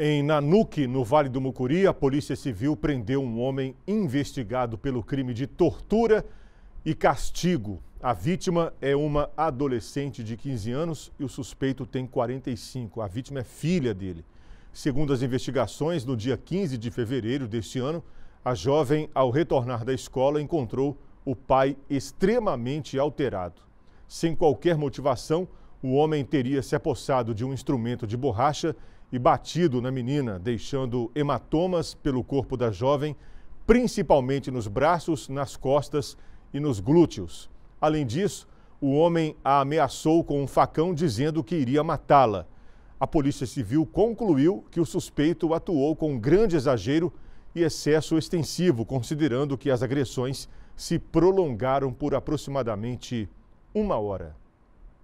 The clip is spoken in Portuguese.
Em Nanuque, no Vale do Mucuri, a Polícia Civil prendeu um homem investigado pelo crime de tortura e castigo. A vítima é uma adolescente de 15 anos e o suspeito tem 45. A vítima é filha dele. Segundo as investigações, no dia 15 de fevereiro deste ano, a jovem, ao retornar da escola, encontrou o pai extremamente alterado. Sem qualquer motivação, o homem teria se apossado de um instrumento de borracha e batido na menina, deixando hematomas pelo corpo da jovem, principalmente nos braços, nas costas e nos glúteos. Além disso, o homem a ameaçou com um facão, dizendo que iria matá-la. A Polícia Civil concluiu que o suspeito atuou com grande exagero e excesso extensivo, considerando que as agressões se prolongaram por aproximadamente uma hora.